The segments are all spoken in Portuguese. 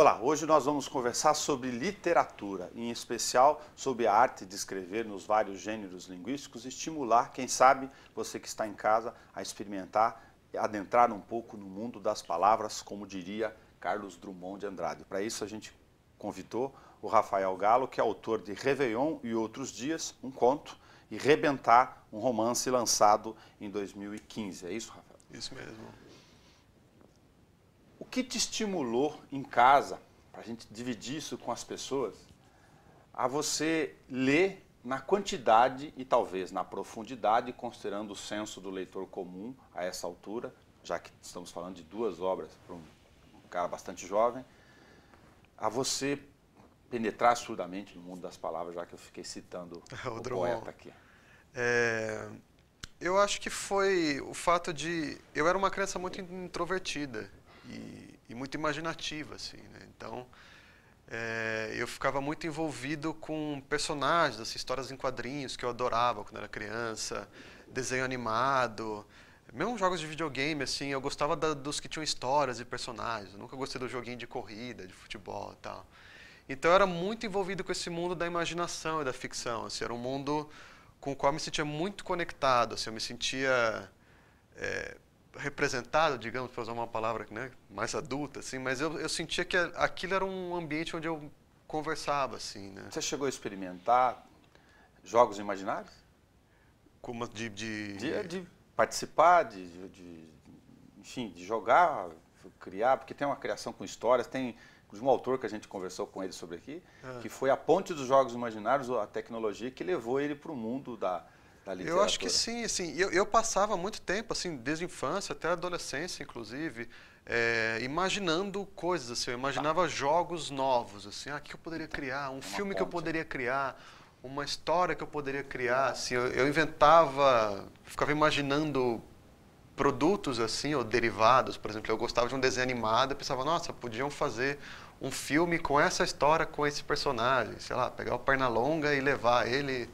Olá, hoje nós vamos conversar sobre literatura, em especial sobre a arte de escrever nos vários gêneros linguísticos, estimular, quem sabe, você que está em casa a experimentar, adentrar um pouco no mundo das palavras, como diria Carlos Drummond de Andrade. Para isso a gente convidou o Rafael Galo, que é autor de Réveillon e Outros Dias, um conto, e Rebentar, um romance lançado em 2015. É isso, Rafael? Isso mesmo. O que te estimulou em casa, para a gente dividir isso com as pessoas, a você ler na quantidade e talvez na profundidade, considerando o senso do leitor comum a essa altura, já que estamos falando de duas obras para um cara bastante jovem, a você penetrar surdamente no mundo das palavras, já que eu fiquei citando o, o poeta aqui. É, eu acho que foi o fato de. Eu era uma criança muito introvertida e, e muito imaginativa, assim, né? Então, é, eu ficava muito envolvido com personagens, assim, histórias em quadrinhos que eu adorava quando era criança, desenho animado, mesmo jogos de videogame, assim, eu gostava da, dos que tinham histórias e personagens. Eu nunca gostei do joguinho de corrida, de futebol, e tal. Então eu era muito envolvido com esse mundo da imaginação e da ficção, assim, era um mundo com o qual eu me sentia muito conectado, assim, eu me sentia é, representado, digamos, para usar uma palavra né, mais adulta, assim, mas eu, eu sentia que aquilo era um ambiente onde eu conversava, assim, né? Você chegou a experimentar jogos imaginários? Como de... De, de, de participar, de, de, enfim, de jogar, criar, porque tem uma criação com histórias, tem de um autor que a gente conversou com ele sobre aqui, ah. que foi a ponte dos jogos imaginários, a tecnologia que levou ele para o mundo da, literatura? Eu acho que sim, assim, eu, eu passava muito tempo, assim, desde a infância até a adolescência, inclusive, é, imaginando coisas, assim, eu tá. imaginava tá. jogos novos, assim, ah, o que eu poderia criar, um Uma filme ponte. que eu poderia criar, uma história que eu poderia criar, assim, eu, eu, inventava, ficava imaginando produtos assim ou derivados, por exemplo, eu gostava de um desenho animado, eu pensava, nossa, podiam fazer um filme com essa história, com esse personagem, sei lá, pegar o Pernalonga e levar ele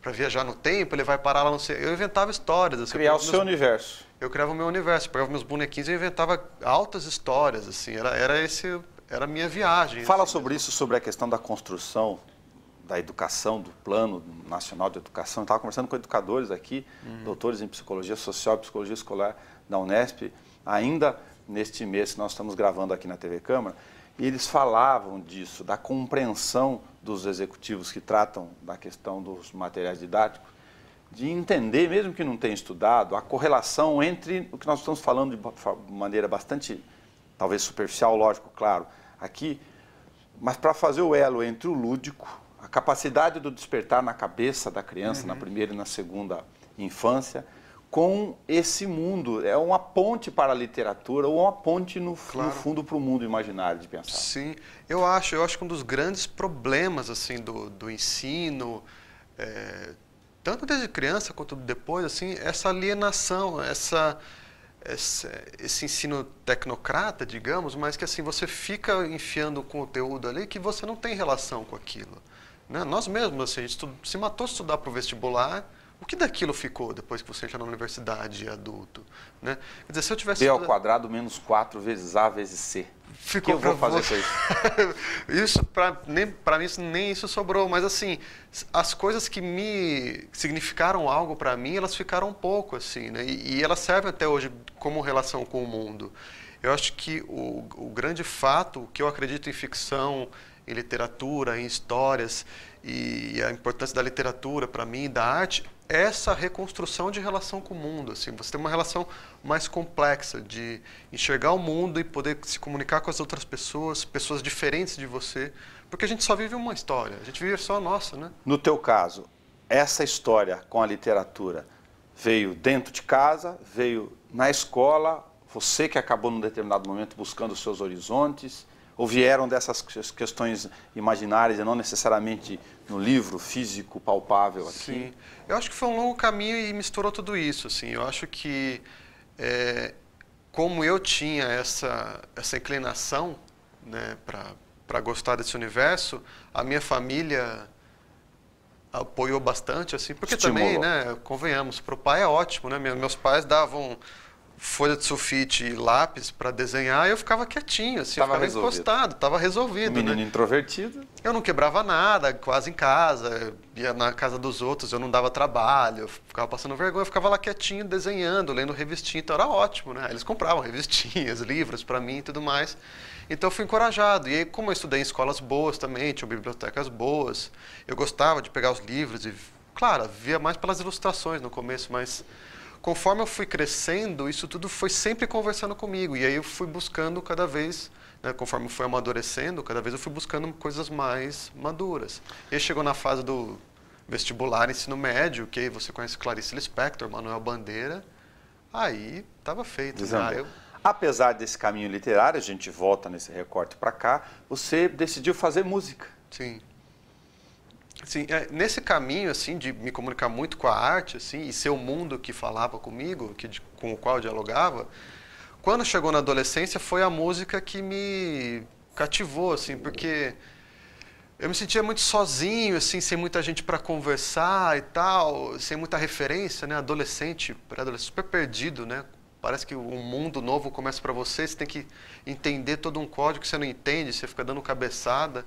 para viajar no tempo, ele vai parar lá no Eu inventava histórias. Assim, Criar o meus... seu universo. Eu criava o meu universo, pegava meus bonequinhos e inventava altas histórias, assim. Era, era esse, era a minha viagem. Fala assim, sobre mesmo. Né? isso, sobre a questão da construção da educação, do Plano Nacional de Educação. Estava conversando com educadores aqui, uhum. doutores em psicologia social, psicologia escolar da Unesp, ainda neste mês que nós estamos gravando aqui na TV Câmara. E eles falavam disso, da compreensão dos executivos que tratam da questão dos materiais didáticos, de entender, mesmo que não tenha estudado, a correlação entre o que nós estamos falando de maneira bastante, talvez superficial, lógico, claro, aqui, mas para fazer o elo entre o lúdico, a capacidade do despertar na cabeça da criança, uhum. na primeira e na segunda infância, com esse mundo. É uma ponte para a literatura ou uma ponte, no, claro. no fundo, para o mundo imaginário de pensar. Sim, eu acho. Eu acho que um dos grandes problemas assim do, do ensino, é, tanto desde criança quanto depois, assim, é essa alienação, essa, essa, esse ensino tecnocrata, digamos, mas que assim você fica enfiando conteúdo ali que você não tem relação com aquilo. Né? Nós mesmos, assim, a gente se matou estudar para o vestibular, o que daquilo ficou depois que você entra na universidade é adulto? Né? Quer dizer, se eu tivesse... B ao quadrado menos 4 vezes A vezes C. Ficou que eu vou fazer com isso? isso pra, nem, pra mim, nem isso sobrou. Mas, assim, as coisas que me significaram algo para mim, elas ficaram um pouco, assim, né? E, e elas servem até hoje como relação com o mundo. Eu acho que o, o grande fato, que eu acredito em ficção, em literatura, em histórias, e a importância da literatura para mim, da arte, é essa reconstrução de relação com o mundo. Assim, você tem uma relação mais complexa de enxergar o mundo e poder se comunicar com as outras pessoas, pessoas diferentes de você, porque a gente só vive uma história, a gente vive só a nossa, né? No teu caso, essa história com a literatura veio dentro de casa, veio na escola, você que acabou num determinado momento buscando os seus horizontes, ou vieram dessas questões imaginárias e não necessariamente no livro físico palpável aqui? Sim, eu acho que foi um longo caminho e misturou tudo isso. Assim, eu acho que é, como eu tinha essa essa inclinação, né, para para gostar desse universo, a minha família apoiou bastante, assim, porque Estimulou. também, né, convenhamos, para o pai é ótimo, né? Meus pais davam folha de sulfite e lápis para desenhar, eu ficava quietinho, assim, tava eu ficava resolvido. encostado, estava resolvido. Um menino né? introvertido. Eu não quebrava nada, quase em casa, ia na casa dos outros, eu não dava trabalho, eu ficava passando vergonha, eu ficava lá quietinho, desenhando, lendo revistinha, então era ótimo, né? Eles compravam revistinhas, livros para mim e tudo mais. Então eu fui encorajado. E aí, como eu estudei em escolas boas também, tinha bibliotecas boas, eu gostava de pegar os livros e, claro, via mais pelas ilustrações no começo, mas conforme eu fui crescendo, isso tudo foi sempre conversando comigo. E aí eu fui buscando cada vez, né, conforme foi amadurecendo, cada vez eu fui buscando coisas mais maduras. E aí chegou na fase do vestibular, ensino médio, que aí você conhece Clarice Lispector, Manuel Bandeira. Aí estava feito. Né? Eu... Apesar desse caminho literário, a gente volta nesse recorte para cá, você decidiu fazer música. Sim. Sim, é, nesse caminho assim de me comunicar muito com a arte assim e ser o mundo que falava comigo, que com o qual eu dialogava, quando chegou na adolescência foi a música que me cativou assim, porque eu me sentia muito sozinho, assim, sem muita gente para conversar e tal, sem muita referência, né? Adolescente, adolescente super perdido, né? Parece que um mundo novo começa para você, você tem que entender todo um código que você não entende, você fica dando cabeçada.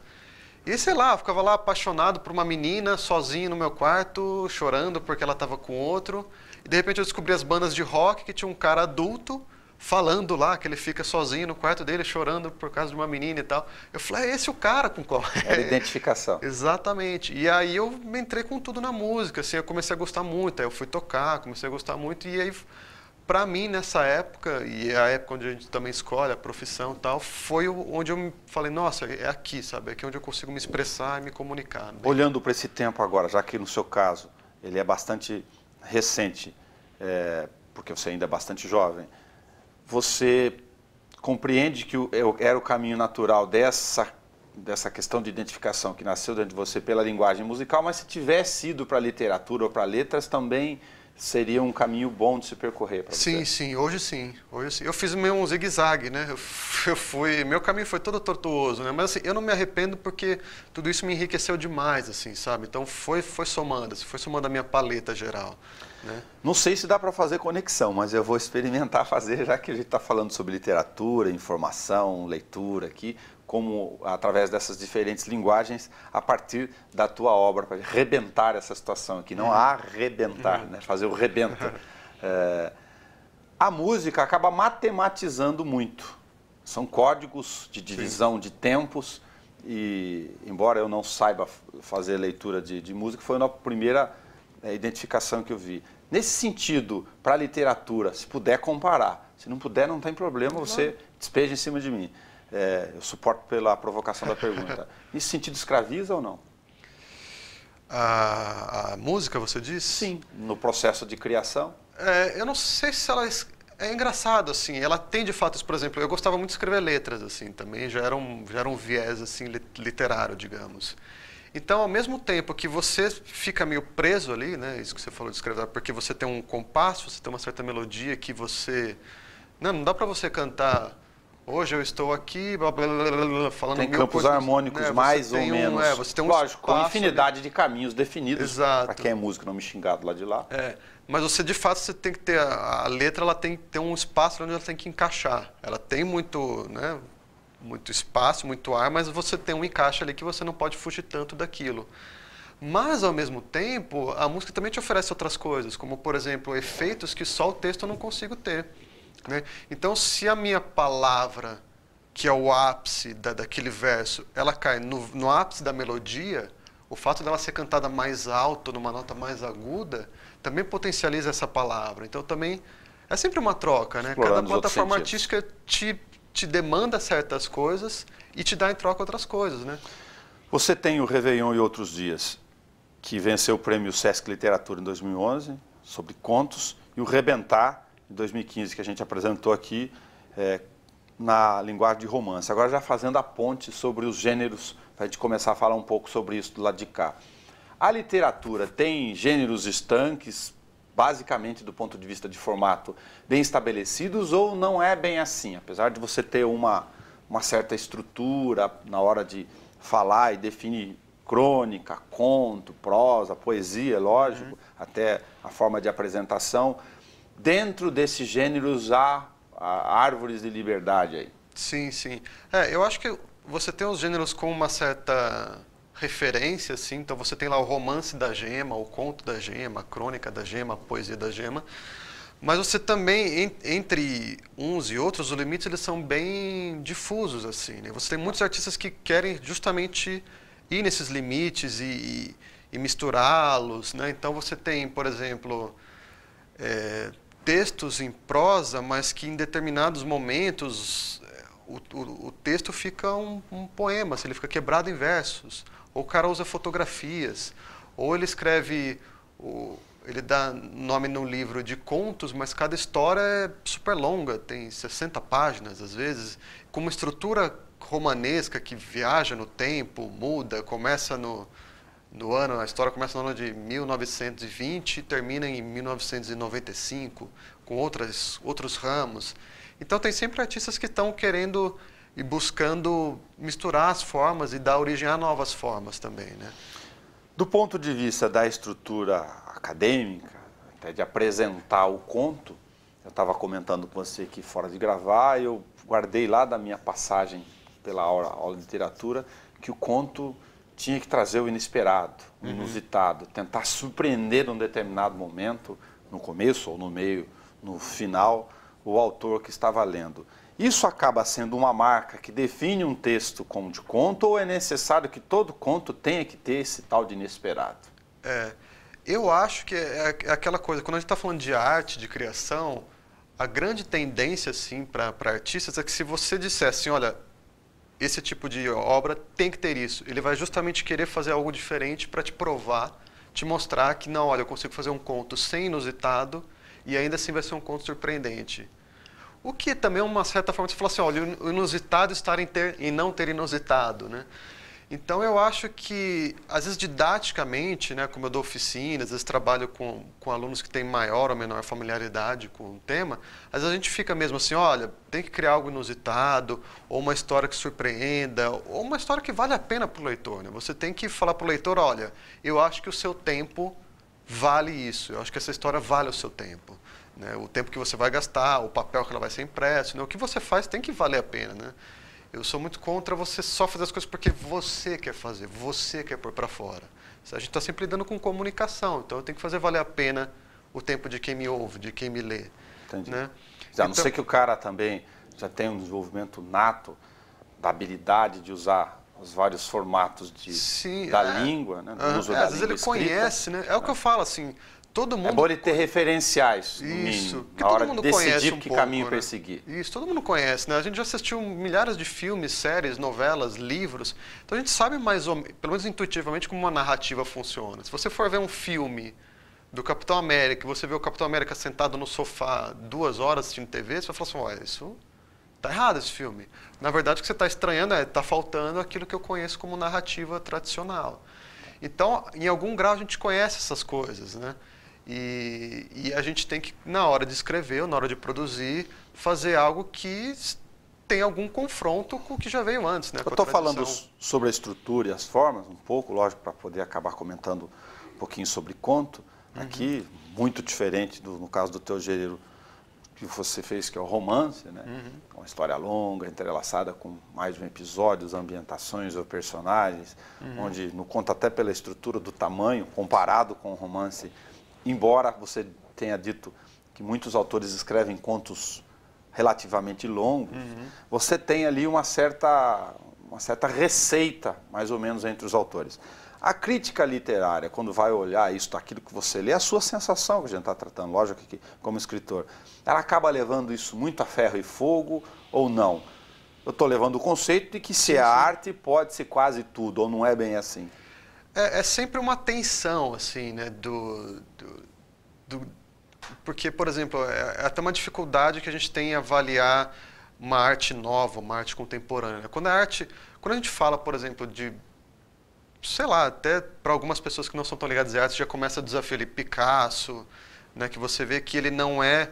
E sei lá, eu ficava lá apaixonado por uma menina, sozinho no meu quarto, chorando porque ela tava com outro. E de repente eu descobri as bandas de rock que tinha um cara adulto falando lá que ele fica sozinho no quarto dele, chorando por causa de uma menina e tal. Eu falei, ah, é esse o cara com qual. Era é identificação. Exatamente. E aí eu entrei com tudo na música, assim, eu comecei a gostar muito. Aí eu fui tocar, comecei a gostar muito, e aí para mim, nessa época, e é a época onde a gente também escolhe a profissão e tal, foi onde eu falei, nossa, é aqui, sabe? É aqui onde eu consigo me expressar e me comunicar. Né? Olhando para esse tempo agora, já que no seu caso ele é bastante recente, é, porque você ainda é bastante jovem, você compreende que é era o caminho natural dessa, dessa questão de identificação que nasceu dentro de você pela linguagem musical, mas se tivesse ido para a literatura ou para letras também seria um caminho bom de se percorrer para você? Sim, sim, hoje sim, hoje sim. Eu fiz meio um zigue-zague, né? Eu, fui, meu caminho foi todo tortuoso, né? Mas assim, eu não me arrependo porque tudo isso me enriqueceu demais, assim, sabe? Então foi, foi somando, assim, foi somando a minha paleta geral. Né? Não sei se dá para fazer conexão, mas eu vou experimentar fazer, já que a gente está falando sobre literatura, informação, leitura aqui como através dessas diferentes linguagens, a partir da tua obra, para rebentar essa situação aqui, não arrebentar, uhum. uhum. né? fazer o rebento. É, a música acaba matematizando muito. São códigos de divisão Sim. de tempos e, embora eu não saiba fazer leitura de, de música, foi a primeira é, identificação que eu vi. Nesse sentido, para a literatura, se puder comparar, se não puder, não tem problema, você despeja em cima de mim. É, eu suporto pela provocação da pergunta. Isso sentido escraviza ou não? A, a, música, você diz? Sim, no processo de criação. É, eu não sei se ela é engraçado assim ela tem de fato isso por exemplo eu gostava muito de escrever letras assim também já era um, já era um viés assim literário digamos então ao mesmo tempo que você fica meio preso ali né isso que você falou de escrever porque você tem um compasso você tem uma certa melodia que você não, né, não dá para você cantar Hoje eu estou aqui blá, blá, blá, falando Tem campos coisa, harmônicos né, mais ou um, menos. É, você tem um Lógico, com infinidade de caminhos definidos. Para quem é músico não me xingado lá de lá. É, mas você de fato você tem que ter a, a, letra, ela tem que ter um espaço onde ela tem que encaixar. Ela tem muito, né, muito espaço, muito ar, mas você tem um encaixe ali que você não pode fugir tanto daquilo. Mas ao mesmo tempo, a música também te oferece outras coisas, como por exemplo, efeitos que só o texto eu não consigo ter. Né? Então, se a minha palavra, que é o ápice da, daquele verso, ela cai no, no ápice da melodia, o fato dela ser cantada mais alto, numa nota mais aguda, também potencializa essa palavra. Então, também é sempre uma troca, né? Cada plataforma artística te, te demanda certas coisas e te dá em troca outras coisas, né? Você tem o Réveillon e Outros Dias, que venceu o prêmio Sesc Literatura em 2011, sobre contos, e o Rebentar, 2015 que a gente apresentou aqui é, na linguagem de romance. Agora já fazendo a ponte sobre os gêneros, para a gente começar a falar um pouco sobre isso do lado de cá. A literatura tem gêneros estanques, basicamente do ponto de vista de formato, bem estabelecidos ou não é bem assim? Apesar de você ter uma, uma certa estrutura na hora de falar e definir crônica, conto, prosa, poesia, lógico, uhum. até a forma de apresentação, dentro desses gêneros há, há árvores de liberdade aí. Sim, sim. É, eu acho que você tem os gêneros com uma certa referência, assim, então você tem lá o romance da gema, o conto da gema, a crônica da gema, a poesia da gema, mas você também, entre uns e outros, os limites eles são bem difusos, assim, né? Você tem muitos artistas que querem justamente ir nesses limites e, e misturá-los, né? Então você tem, por exemplo, é, textos em prosa, mas que em determinados momentos eh, o, o, o texto fica um, um poema, se ele fica quebrado em versos. Ou o cara usa fotografias, ou ele escreve, o, ele dá nome no livro de contos, mas cada história é super longa, tem 60 páginas às vezes, com uma estrutura romanesca que viaja no tempo, muda, começa no, no ano, a história começa no ano de 1920 e termina em 1995, com outras, outros ramos. Então tem sempre artistas que estão querendo e buscando misturar as formas e dar origem a novas formas também, né? Do ponto de vista da estrutura acadêmica, até de apresentar o conto, eu estava comentando com você aqui fora de gravar, eu guardei lá da minha passagem pela aula, aula de literatura que o conto tinha que trazer o inesperado, o uhum. inusitado, uhum. tentar surpreender num determinado momento, no começo ou no meio, no final, o autor que estava lendo. Isso acaba sendo uma marca que define um texto como de conto ou é necessário que todo conto tenha que ter esse tal de inesperado? É, eu acho que é, é, é aquela coisa, quando a gente está falando de arte, de criação, a grande tendência assim, para artistas é que se você disser assim, olha, esse tipo de obra tem que ter isso. Ele vai justamente querer fazer algo diferente para te provar, te mostrar que, não, olha, eu consigo fazer um conto sem inusitado e ainda assim vai ser um conto surpreendente. O que também é uma certa forma de falar assim, olha, o inusitado estar em, ter, em não ter inusitado, né? Então, eu acho que, às vezes, didaticamente, né, como eu dou oficinas, às vezes trabalho com, com alunos que têm maior ou menor familiaridade com o tema, às vezes a gente fica mesmo assim, olha, tem que criar algo inusitado, ou uma história que surpreenda, ou uma história que vale a pena para o leitor. Né? Você tem que falar para o leitor, olha, eu acho que o seu tempo vale isso, eu acho que essa história vale o seu tempo. Né? O tempo que você vai gastar, o papel que ela vai ser impresso, né? o que você faz tem que valer a pena, né? Eu sou muito contra você só fazer as coisas porque você quer fazer, você quer pôr para fora. A gente está sempre lidando com comunicação, então eu tenho que fazer valer a pena o tempo de quem me ouve, de quem me lê. Entendi. Né? A não sei então ser que o cara também já tenha um desenvolvimento nato da habilidade de usar os vários formatos de, sim, da é, língua, né? do uso é, da às língua vezes ele escrita, conhece, né? É o que eu falo, assim, Todo é mundo... É bom ele ter referenciais. Isso. Mínimo, que todo mundo conhece um que pouco, caminho né? perseguir. Isso, todo mundo conhece, né? A gente já assistiu milhares de filmes, séries, novelas, livros. Então a gente sabe mais ou menos, pelo menos intuitivamente, como uma narrativa funciona. Se você for ver um filme do Capitão América, você vê o Capitão América sentado no sofá duas horas assistindo TV, você vai falar assim, olha, isso tá errado esse filme. Na verdade, o que você está estranhando é, está faltando aquilo que eu conheço como narrativa tradicional. Então, em algum grau, a gente conhece essas coisas, né? E, e a gente tem que, na hora de escrever ou na hora de produzir, fazer algo que tem algum confronto com o que já veio antes. Né? Eu estou falando sobre a estrutura e as formas um pouco, lógico, para poder acabar comentando um pouquinho sobre conto. Uhum. Aqui, uhum. muito diferente, do, no caso do teu gênero que você fez, que é o romance, né? Uhum. É uma história longa, entrelaçada com mais de um episódio, ambientações ou personagens, uhum. onde no conto até pela estrutura do tamanho, comparado com o romance embora você tenha dito que muitos autores escrevem contos relativamente longos, uhum. você tem ali uma certa, uma certa receita, mais ou menos, entre os autores. A crítica literária, quando vai olhar isso, aquilo que você lê, é a sua sensação que a gente está tratando, lógico que como escritor, ela acaba levando isso muito a ferro e fogo ou não? Eu estou levando o conceito de que se sim, é sim. a arte pode ser quase tudo, ou não é bem assim. É, é sempre uma tensão, assim, né? do, do, do porque, por exemplo, é, é até uma dificuldade que a gente tem em avaliar uma arte nova, uma arte contemporânea. Né. Quando a arte, quando a gente fala, por exemplo, de sei lá, até para algumas pessoas que não são tão ligadas à arte, já começa o desafio ali Picasso, né, que você vê que ele não é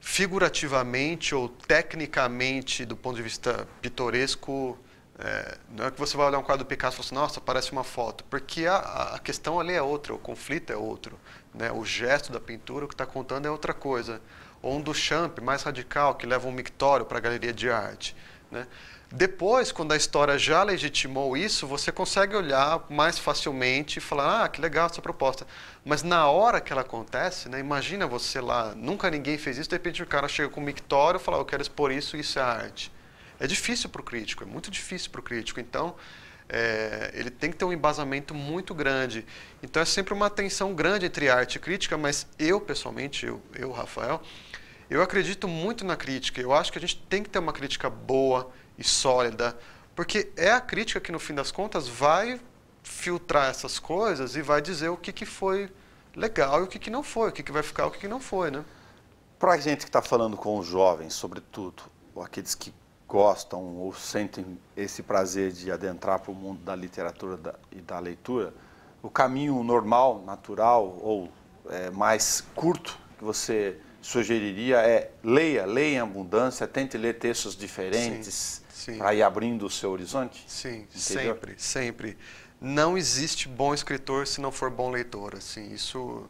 figurativamente ou tecnicamente do ponto de vista pitoresco é, não é que você vai olhar um quadro do Picasso e falar assim, nossa, parece uma foto, porque a, a questão ali é outra, o conflito é outro. Né? O gesto da pintura, o que está contando é outra coisa. Ou um Duchamp, mais radical, que leva um mictório para a galeria de arte. Né? Depois, quando a história já legitimou isso, você consegue olhar mais facilmente e falar, ah, que legal essa proposta. Mas na hora que ela acontece, né, imagina você lá, nunca ninguém fez isso, de repente o cara chega com um mictório e fala, eu quero expor isso, isso é arte é difícil para o crítico, é muito difícil para o crítico. Então, é, ele tem que ter um embasamento muito grande. Então, é sempre uma tensão grande entre arte e crítica, mas eu, pessoalmente, eu, eu Rafael, eu acredito muito na crítica. Eu acho que a gente tem que ter uma crítica boa e sólida, porque é a crítica que, no fim das contas, vai filtrar essas coisas e vai dizer o que, que foi legal e o que, que não foi, o que, que vai ficar e o que, que não foi, né? Para a gente que está falando com os jovens, sobretudo, ou aqueles que gostam ou sentem esse prazer de adentrar para o mundo da literatura da, e da leitura, o caminho normal, natural ou é, mais curto que você sugeriria é leia, leia em abundância, tente ler textos diferentes para ir abrindo o seu horizonte? Sim, sempre, sempre. Não existe bom escritor se não for bom leitor, assim, isso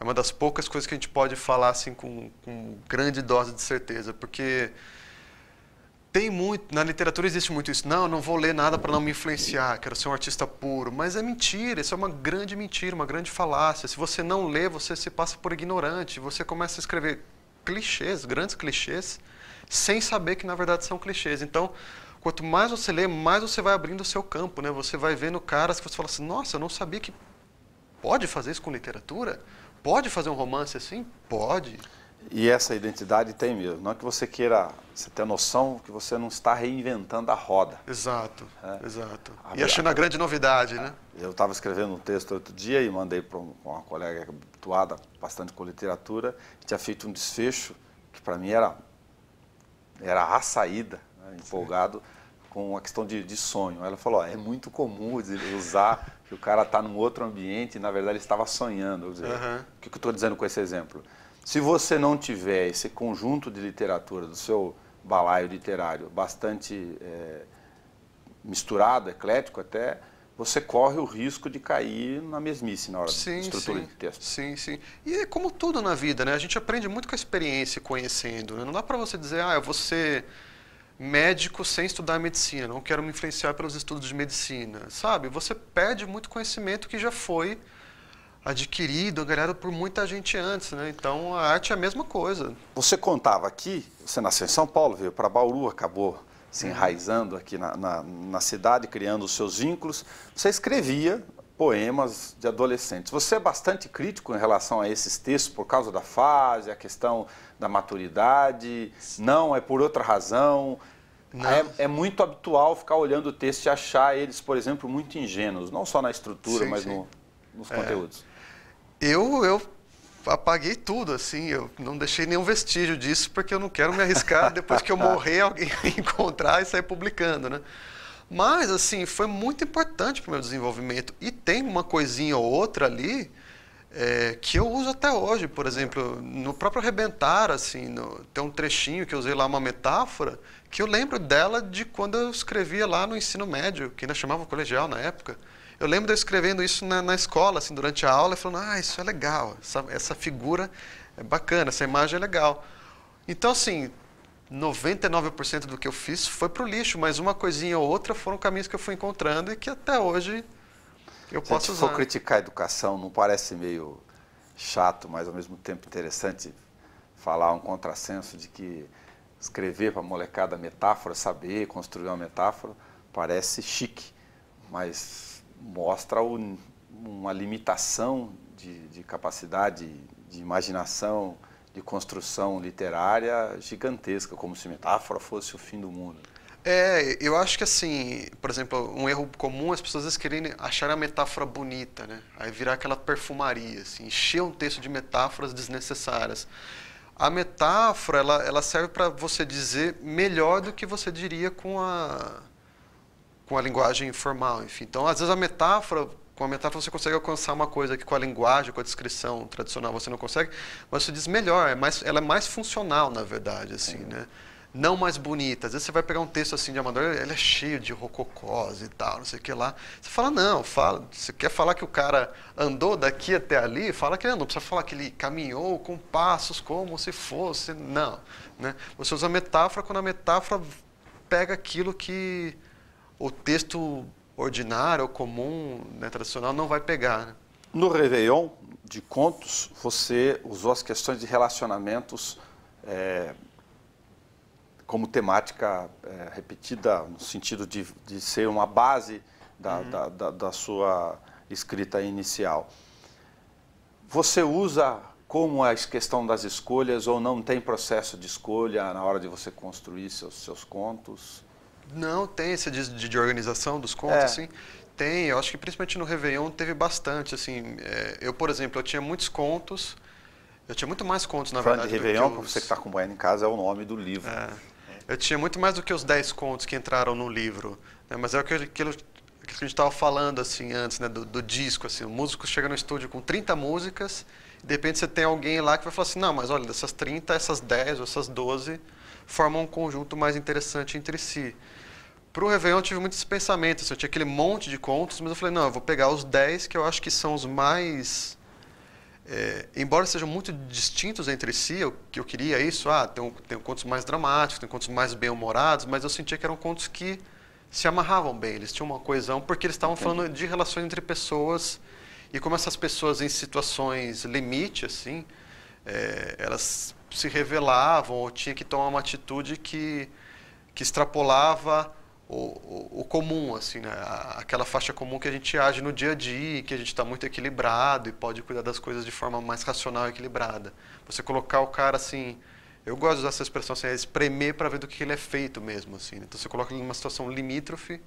é uma das poucas coisas que a gente pode falar assim com, com grande dose de certeza, porque tem muito, na literatura existe muito isso. Não, não vou ler nada para não me influenciar, quero ser um artista puro. Mas é mentira, isso é uma grande mentira, uma grande falácia. Se você não lê, você se passa por ignorante, você começa a escrever clichês, grandes clichês, sem saber que na verdade são clichês. Então, quanto mais você lê, mais você vai abrindo o seu campo, né? Você vai vendo caras que você fala assim: "Nossa, eu não sabia que pode fazer isso com literatura? Pode fazer um romance assim? Pode." E essa identidade tem mesmo. Não é que você queira, você tem a noção que você não está reinventando a roda. Exato, é. exato. A, e achando a grande novidade, né? Eu estava escrevendo um texto outro dia e mandei para uma colega é habituada bastante com literatura, tinha feito um desfecho que para mim era, era a saída, né? empolgado Sim. com a questão de, de sonho. Ela falou, ó, é muito comum usar que o cara está num outro ambiente e na verdade ele estava sonhando. Dizer, uhum. O que, que eu estou dizendo com esse exemplo? Se você não tiver esse conjunto de literatura do seu balaio literário bastante é, misturado, eclético até, você corre o risco de cair na mesmice na hora sim, da estrutura sim, de texto. Sim, sim. E é como tudo na vida, né? A gente aprende muito com a experiência e conhecendo. Né? Não dá para você dizer, ah, eu vou ser médico sem estudar medicina, não quero me influenciar pelos estudos de medicina, sabe? Você perde muito conhecimento que já foi adquirido, ganhado por muita gente antes, né? Então a arte é a mesma coisa. Você contava aqui, você nasceu em São Paulo, veio para Bauru, acabou se enraizando aqui na, na, na, cidade, criando os seus vínculos. Você escrevia poemas de adolescentes. Você é bastante crítico em relação a esses textos por causa da fase, a questão da maturidade. Não, é por outra razão. É, é, muito habitual ficar olhando o texto e achar eles, por exemplo, muito ingênuos, não só na estrutura, sim, mas sim. No, nos é. conteúdos. É. Eu, eu apaguei tudo, assim, eu não deixei nenhum vestígio disso, porque eu não quero me arriscar depois que eu morrer alguém encontrar e sair publicando, né? Mas, assim, foi muito importante para o meu desenvolvimento. E tem uma coisinha ou outra ali é, que eu uso até hoje. Por exemplo, no próprio Arrebentar, assim, no, tem um trechinho que eu usei lá, uma metáfora, que eu lembro dela de quando eu escrevia lá no ensino médio, que ainda chamava colegial na época. Eu lembro de eu escrevendo isso na, na escola, assim, durante a aula, falando, ah, isso é legal, essa, essa figura é bacana, essa imagem é legal. Então, assim, 99% do que eu fiz foi para o lixo, mas uma coisinha ou outra foram caminhos que eu fui encontrando e que até hoje eu Se posso usar. Se for criticar a educação, não parece meio chato, mas ao mesmo tempo interessante falar um contrassenso de que escrever para a molecada metáfora, saber construir uma metáfora, parece chique, mas mostra o, uma limitação de, de capacidade de imaginação, de construção literária gigantesca, como se metáfora fosse o fim do mundo. É, eu acho que assim, por exemplo, um erro comum as pessoas às vezes querem achar a metáfora bonita, né? Aí virar aquela perfumaria, assim, encher um texto de metáforas desnecessárias. A metáfora, ela, ela serve para você dizer melhor do que você diria com a com a linguagem formal, enfim. Então, às vezes a metáfora, com a metáfora você consegue alcançar uma coisa que com a linguagem, com a descrição tradicional você não consegue, mas você diz melhor, é mais, ela é mais funcional, na verdade, assim, é. né? Não mais bonita. Às vezes você vai pegar um texto assim de amador, ele é cheio de rococós e tal, não sei o que lá. Você fala, não, fala. Você quer falar que o cara andou daqui até ali? Fala que não, não precisa falar que ele caminhou com passos como se fosse. Não. Né? Você usa metáfora quando a metáfora pega aquilo que o texto ordinário, comum, né, tradicional, não vai pegar. Né? No Réveillon de contos, você usou as questões de relacionamentos é, como temática é, repetida, no sentido de, de, ser uma base da, uhum. da, da, da sua escrita inicial. Você usa como a questão das escolhas ou não tem processo de escolha na hora de você construir seus, seus contos? Não, tem esse de, de organização dos contos, é. assim. Tem, eu acho que principalmente no Réveillon teve bastante, assim. É, eu, por exemplo, eu tinha muitos contos. Eu tinha muito mais contos, na Falando verdade. De Réveillon, os... você que está acompanhando em casa, é o nome do livro. É. Eu tinha muito mais do que os 10 contos que entraram no livro. Né? Mas é aquilo, aquilo que a gente estava falando assim antes, né? do, do, disco. Assim, o músico chega no estúdio com 30 músicas, e de repente você tem alguém lá que vai falar assim: não, mas olha, dessas 30, essas 10 ou essas 12 formam um conjunto mais interessante entre si. Para o Réveillon eu tive muitos pensamentos, eu tinha aquele monte de contos, mas eu falei, não, eu vou pegar os 10 que eu acho que são os mais... É, embora sejam muito distintos entre si, eu, que eu queria isso, ah, tem, tem contos mais dramáticos, tem contos mais bem-humorados, mas eu sentia que eram contos que se amarravam bem, eles tinham uma coesão, porque eles estavam falando de relações entre pessoas e como essas pessoas em situações limite, assim, é, elas se revelavam ou tinha que tomar uma atitude que, que extrapolava o, o, o comum, assim, né? aquela faixa comum que a gente age no dia a dia, que a gente está muito equilibrado e pode cuidar das coisas de forma mais racional e equilibrada. Você colocar o cara assim, eu gosto de usar essa expressão assim, é espremer para ver do que ele é feito mesmo, assim. Né? Então você coloca ele numa situação limítrofe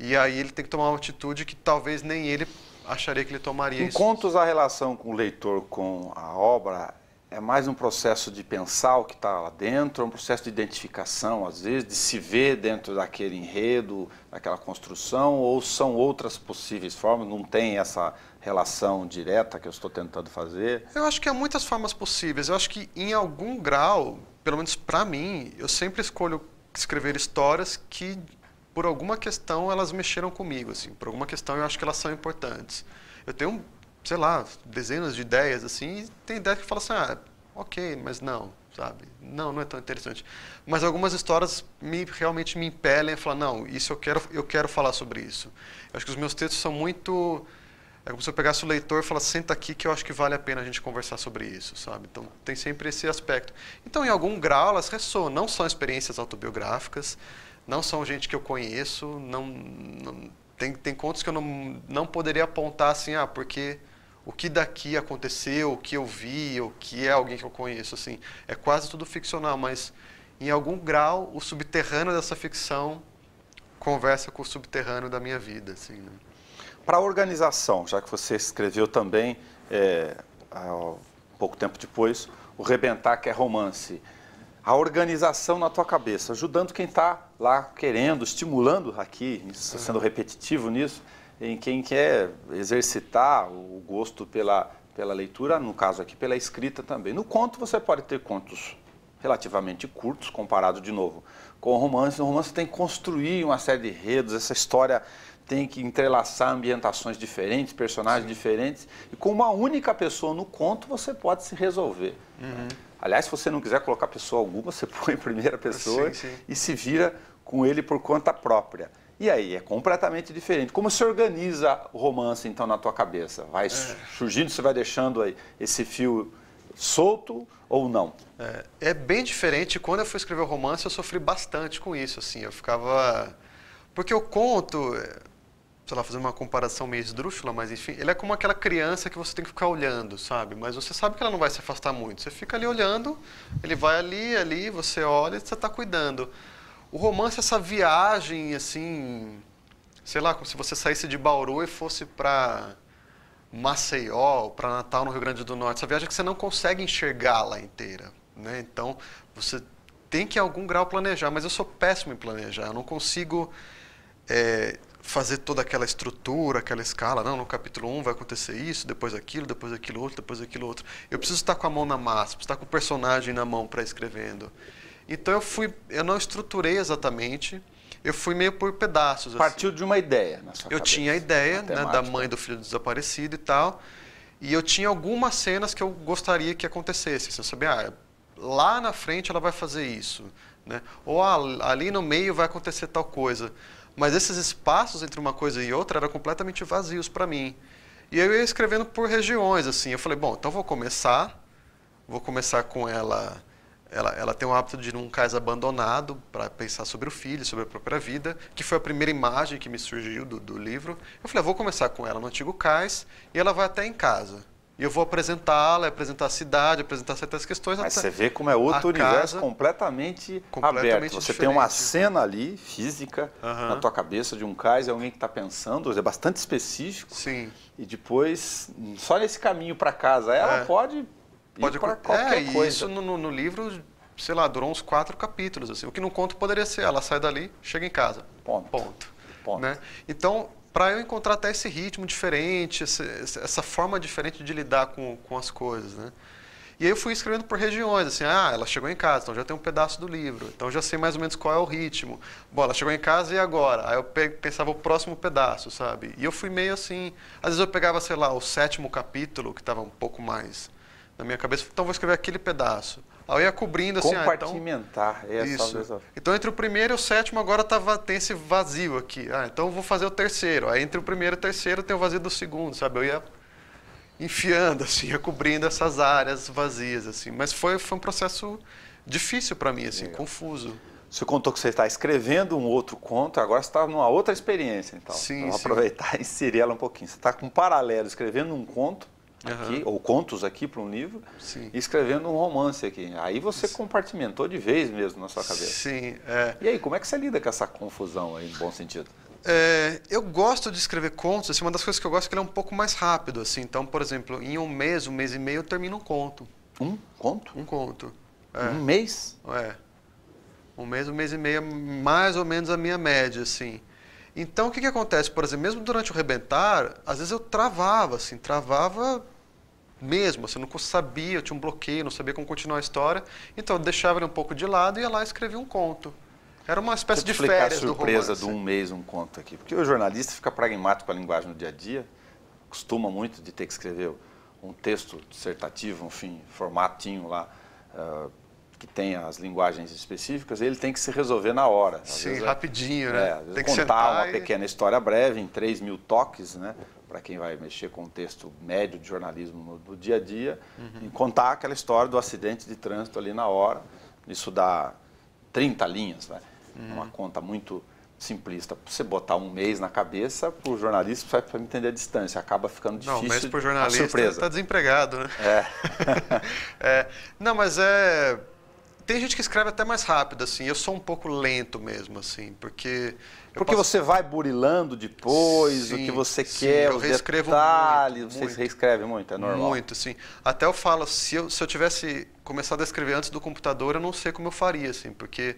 e aí ele tem que tomar uma atitude que talvez nem ele acharia que ele tomaria. Em isso. contos a relação com o leitor com a obra é mais um processo de pensar o que está lá dentro, é um processo de identificação, às vezes, de se ver dentro daquele enredo, daquela construção, ou são outras possíveis formas, não tem essa relação direta que eu estou tentando fazer? Eu acho que há muitas formas possíveis. Eu acho que, em algum grau, pelo menos para mim, eu sempre escolho escrever histórias que, por alguma questão, elas mexeram comigo. Assim. Por alguma questão, eu acho que elas são importantes. Eu tenho sei lá, dezenas de ideias, assim, e tem ideia que fala assim, ah, ok, mas não, sabe? Não, não é tão interessante. Mas algumas histórias me, realmente me impelem a falar, não, isso eu quero, eu quero falar sobre isso. Eu acho que os meus textos são muito... É como se eu pegasse o leitor e falasse, senta aqui que eu acho que vale a pena a gente conversar sobre isso, sabe? Então, tem sempre esse aspecto. Então, em algum grau, elas ressoam. Não são experiências autobiográficas, não são gente que eu conheço, não, não tem, tem contos que eu não, não poderia apontar assim, ah, porque o que daqui aconteceu, o que eu vi, o que é alguém que eu conheço, assim, é quase tudo ficcional, mas em algum grau o subterrâneo dessa ficção conversa com o subterrâneo da minha vida, assim. Né? Para a organização, já que você escreveu também é, há pouco tempo depois o Rebentar que é romance, a organização na tua cabeça, ajudando quem está lá querendo, estimulando aqui, sendo repetitivo nisso, em quem quer exercitar o gosto pela, pela leitura, no caso aqui pela escrita também. No conto você pode ter contos relativamente curtos, comparado de novo com o romance. No romance tem que construir uma série de redes essa história tem que entrelaçar ambientações diferentes, personagens Sim. diferentes. E com uma única pessoa no conto, você pode se resolver. Uhum. Aliás, se você não quiser colocar pessoa alguma, você põe em primeira pessoa sim, sim. e se vira com ele por conta própria. E aí, é completamente diferente. Como se organiza o romance, então, na tua cabeça? Vai é. surgindo, você vai deixando aí esse fio solto ou não? É, é, bem diferente. Quando eu fui escrever o romance, eu sofri bastante com isso, assim. Eu ficava... Porque o conto, é, sei lá, fazer uma comparação meio esdrúxula, mas enfim, ele é como aquela criança que você tem que ficar olhando, sabe? Mas você sabe que ela não vai se afastar muito. Você fica ali olhando, ele vai ali, ali, você olha e você está cuidando. O romance é essa viagem, assim, sei lá, como se você saísse de Bauru e fosse para Maceió, para Natal, no Rio Grande do Norte. Essa viagem que você não consegue enxergá-la inteira, né? Então, você tem que, em algum grau, planejar. Mas eu sou péssimo em planejar. Eu não consigo é, fazer toda aquela estrutura, aquela escala. Não, no capítulo 1 um vai acontecer isso, depois aquilo, depois aquilo outro, depois aquilo outro. Eu preciso estar com a mão na massa, preciso estar com o personagem na mão para escrevendo. Então eu fui, eu não estruturei exatamente, eu fui meio por pedaços. Assim. Partiu assim. de uma ideia. Na eu cabeça, tinha a ideia né, da mãe do filho desaparecido e tal, e eu tinha algumas cenas que eu gostaria que acontecesse. Você assim, sabia, ah, lá na frente ela vai fazer isso, né? Ou ah, ali no meio vai acontecer tal coisa. Mas esses espaços entre uma coisa e outra eram completamente vazios para mim. E eu ia escrevendo por regiões, assim. Eu falei, bom, então vou começar, vou começar com ela ela, ela tem o hábito de ir num cais abandonado para pensar sobre o filho, sobre a própria vida, que foi a primeira imagem que me surgiu do, do livro. Eu falei, ah, vou começar com ela no antigo cais e ela vai até em casa. E eu vou apresentá-la, apresentar a cidade, apresentar certas questões. Mas você vê como é outro universo completamente, completamente, aberto. Você tem uma cena ali, física, uhum. na tua cabeça de um cais, é alguém que está pensando, é bastante específico. Sim. E depois, só nesse caminho para casa, ela é. pode Pode para qualquer é, coisa. Isso no, no, livro, sei lá, durou uns quatro capítulos. Assim. O que não conto poderia ser, ela sai dali, chega em casa. Ponto. Ponto. Ponto. Né? Então, para eu encontrar até esse ritmo diferente, essa, essa forma diferente de lidar com, com as coisas, né? E aí eu fui escrevendo por regiões, assim, ah, ela chegou em casa, então já tem um pedaço do livro, então já sei mais ou menos qual é o ritmo. Bom, ela chegou em casa e agora? Aí eu pensava o próximo pedaço, sabe? E eu fui meio assim, às vezes eu pegava, sei lá, o sétimo capítulo, que estava um pouco mais na minha cabeça, então vou escrever aquele pedaço. Aí eu ia cobrindo assim. Compartimentar, ah, então, é isso. Essa... Então entre o primeiro e o sétimo agora tava, tem esse vazio aqui. Ah, então eu vou fazer o terceiro. Aí entre o primeiro e o terceiro tem o vazio do segundo, sabe? Eu ia enfiando, assim, ia cobrindo essas áreas vazias, assim. Mas foi, foi um processo difícil para mim, assim, Legal. É. confuso. Você contou que você está escrevendo um outro conto, agora você está numa outra experiência, então. Sim, então, sim. aproveitar e inserir ela um pouquinho. Você está com um paralelo, escrevendo um conto aqui, uhum. ou contos aqui para um livro, Sim. e escrevendo um romance aqui. Aí você Sim. compartimentou de vez mesmo na sua cabeça. Sim. É... E aí, como é que você lida com essa confusão aí, no bom sentido? É, eu gosto de escrever contos, assim, uma das coisas que eu gosto é que ele é um pouco mais rápido, assim. Então, por exemplo, em um mês, um mês e meio, eu termino um conto. Um conto? Um conto. É. Um mês? É. Um mês, um mês e meio, é mais ou menos a minha média, assim. Então, o que, que acontece? Por exemplo, mesmo durante o rebentar, às vezes eu travava, assim, travava mesmo, assim, eu não sabia, eu tinha um bloqueio, não sabia como continuar a história. Então, eu deixava ele um pouco de lado e ia lá e escrevia um conto. Era uma espécie de férias a surpresa do, romance. de um mês um conto aqui. Porque o jornalista fica pragmático com a linguagem no dia a dia, costuma muito de ter que escrever um texto dissertativo, enfim, formatinho lá, uh, que tem as linguagens específicas, ele tem que se resolver na hora. Às Sim, vezes, é- rapidinho, né? é, né? tem que contar uma e... pequena história breve, em 3 mil toques, né? Para quem vai mexer com o texto médio de jornalismo no, no dia a dia, uhum. contar aquela história do acidente de trânsito ali na hora. Isso dá 30 linhas, né? É uhum. Uma conta muito simplista. Você botar um mês na cabeça, para o jornalista, para entender a distância, acaba ficando difícil. Não, mas para o jornalista está desempregado, né? É. é. Não, mas é tem gente que escreve até mais rápido, assim. Eu sou um pouco lento mesmo, assim, porque... Porque você vai burilando depois, sim, o que você sim, quer, os detalhes. Muito, você muito. reescreve muito, é normal? Muito, sim. Até eu falo, se eu, se eu tivesse começado a escrever antes do computador, eu não sei como eu faria, assim, porque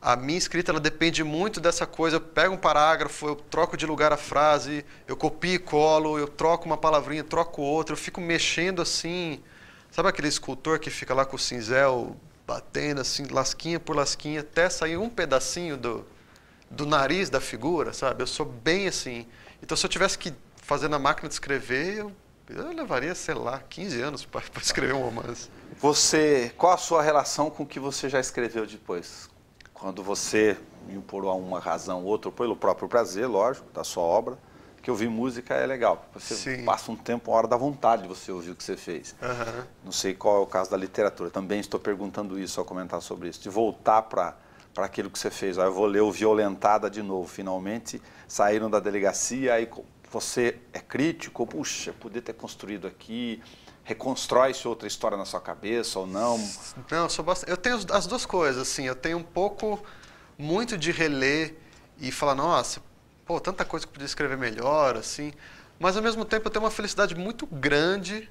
a minha escrita ela depende muito dessa coisa. Eu pego um parágrafo, eu troco de lugar a frase, eu copio e colo, eu troco uma palavrinha, troco outra, eu fico mexendo assim. Sabe aquele escultor que fica lá com o cinzel batendo assim, lasquinha por lasquinha, até sair um pedacinho do, do nariz da figura, sabe? Eu sou bem assim. Então, se eu tivesse que fazer na máquina de escrever, eu, eu levaria, sei lá, 15 anos para escrever um romance. Você, qual a sua relação com o que você já escreveu depois? Quando você, por uma razão ou outra, pelo próprio prazer, lógico, da sua obra, porque ouvir música é legal. Você Sim. passa um tempo, uma hora da vontade de você ouvir o que você fez. Uhum. Não sei qual é o caso da literatura. Também estou perguntando isso ao comentar sobre isso. De voltar para para aquilo que você fez. eu vou ler o Violentada de novo. Finalmente saíram da delegacia, aí você é crítico, puxa, eu podia ter construído aqui, reconstrói-se outra história na sua cabeça ou não? Não, eu sou bastante... Eu tenho as duas coisas, assim, eu tenho um pouco, muito de reler e falar, nossa, pô, tanta coisa que eu podia escrever melhor, assim. Mas ao mesmo tempo eu tenho uma felicidade muito grande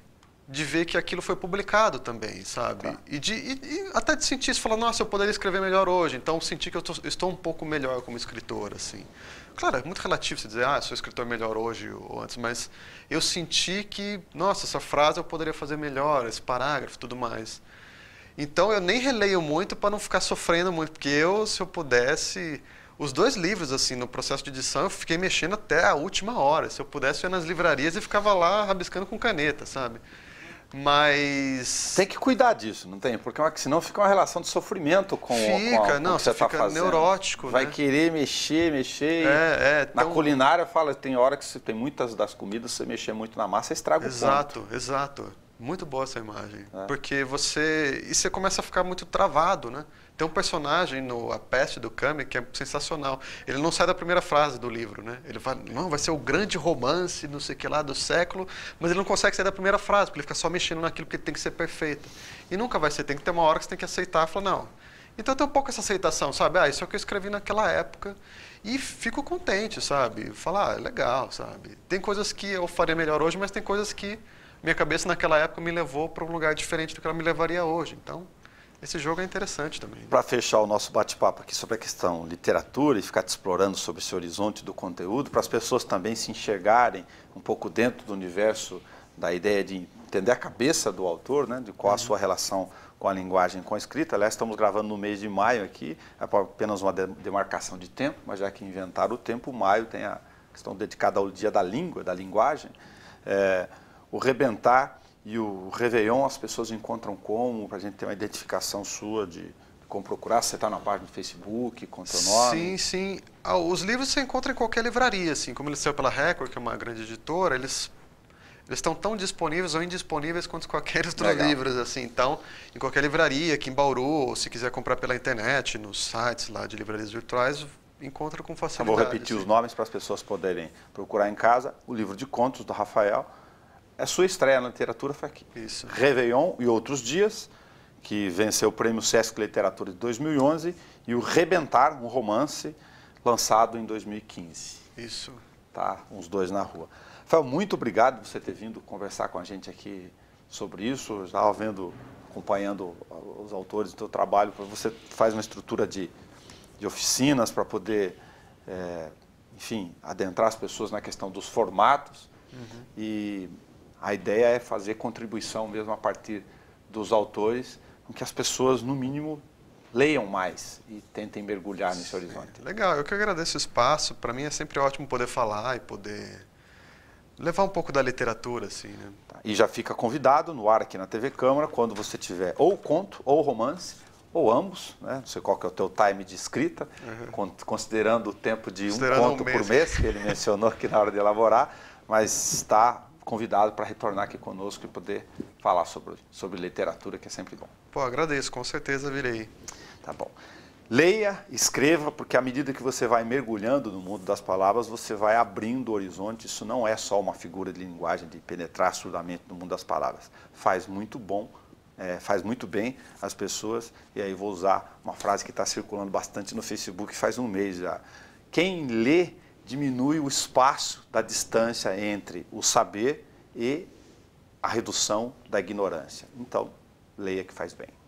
de ver que aquilo foi publicado também, sabe? Tá. E, de, e, e, até de sentir isso, falar, nossa, eu poderia escrever melhor hoje. Então, sentir que eu tô, estou um pouco melhor como escritor, assim. Claro, é muito relativo você dizer, ah, sou escritor melhor hoje ou antes, mas eu senti que, nossa, essa frase eu poderia fazer melhor, esse parágrafo tudo mais. Então, eu nem releio muito para não ficar sofrendo muito, porque eu, se eu pudesse os dois livros, assim, no processo de edição, eu fiquei mexendo até a última hora. Se eu pudesse, eu ia nas livrarias e ficava lá rabiscando com caneta, sabe? Mas. Tem que cuidar disso, não tem? Porque é senão fica uma relação de sofrimento com, fica, com, a, com não, o que você está fazendo. neurótico. Vai né? querer mexer, mexer. É, é, na tão... culinária, fala, tem hora que você tem muitas das comidas, você mexer muito na massa, estraga exato, o ponto. Exato, exato. Muito boa essa imagem. É. Porque você. E você começa a ficar muito travado, né? Tem um personagem no A Peste do Kami que é sensacional. Ele não sai da primeira frase do livro, né? Ele fala, não, vai ser o grande romance, não sei o que lá, do século, mas ele não consegue sair da primeira frase, porque ele fica só mexendo naquilo que tem que ser perfeito. E nunca vai ser, tem que ter uma hora que você tem que aceitar e falar, não. Então tem um pouco essa aceitação, sabe? Ah, isso é o que eu escrevi naquela época. E fico contente, sabe? Falar, ah, é legal, sabe? Tem coisas que eu faria melhor hoje, mas tem coisas que minha cabeça naquela época me levou para um lugar diferente do que ela me levaria hoje. Então, esse jogo é interessante também. Né? Para fechar o nosso bate-papo aqui sobre a questão literatura e ficar te explorando sobre esse horizonte do conteúdo, para as pessoas também se enxergarem um pouco dentro do universo da ideia de entender a cabeça do autor, né, de qual a uhum. sua relação com a linguagem, com a escrita. Aliás, estamos gravando no mês de maio aqui, é apenas uma demarcação de tempo, mas já que inventaram o tempo, maio tem a questão dedicada ao dia da língua, da linguagem. É, o Rebentar e o Réveillon as pessoas encontram como, para a gente ter uma identificação sua de como procurar, você está na página do Facebook, com seu nome? Sim, sim. Ah, os livros você encontra em qualquer livraria, assim, como ele saiu pela Record, que é uma grande editora, eles eles estão tão disponíveis ou indisponíveis quanto qualquer outro Legal. livros, assim, então, em qualquer livraria, aqui em Bauru, ou se quiser comprar pela internet, nos sites lá de livrarias virtuais, encontra com facilidade. Eu vou repetir assim. os nomes para as pessoas poderem procurar em casa, o livro de contos do Rafael, a é sua estreia na literatura foi aqui. Isso. Réveillon e Outros Dias, que venceu o prêmio Sesc Literatura de 2011, e o Rebentar, um romance lançado em 2015. Isso. Tá, uns dois na rua. Rafael, muito obrigado por você ter vindo conversar com a gente aqui sobre isso. Eu estava vendo, acompanhando os autores do seu trabalho, você faz uma estrutura de, de oficinas para poder, é, enfim, adentrar as pessoas na questão dos formatos. Uhum. E a ideia é fazer contribuição mesmo a partir dos autores, com que as pessoas, no mínimo, leiam mais e tentem mergulhar nesse Sim. horizonte. Legal, eu que agradeço o espaço. Para mim é sempre ótimo poder falar e poder levar um pouco da literatura, assim, né? Tá. E já fica convidado no ar aqui na TV Câmara, quando você tiver ou conto ou romance, ou ambos, né? não sei qual que é o teu time de escrita, uhum. considerando o tempo de um conto um mês. por mês, que ele mencionou aqui na hora de elaborar, mas está convidado para retornar aqui conosco e poder falar sobre, sobre literatura, que é sempre bom. Pô, agradeço, com certeza virei. Tá bom. Leia, escreva, porque à medida que você vai mergulhando no mundo das palavras, você vai abrindo o horizonte. Isso não é só uma figura de linguagem de penetrar surdamente no mundo das palavras. Faz muito bom, é, faz muito bem as pessoas. E aí vou usar uma frase que está circulando bastante no Facebook faz um mês já. Quem lê diminui o espaço da distância entre o saber e a redução da ignorância. Então, leia que faz bem.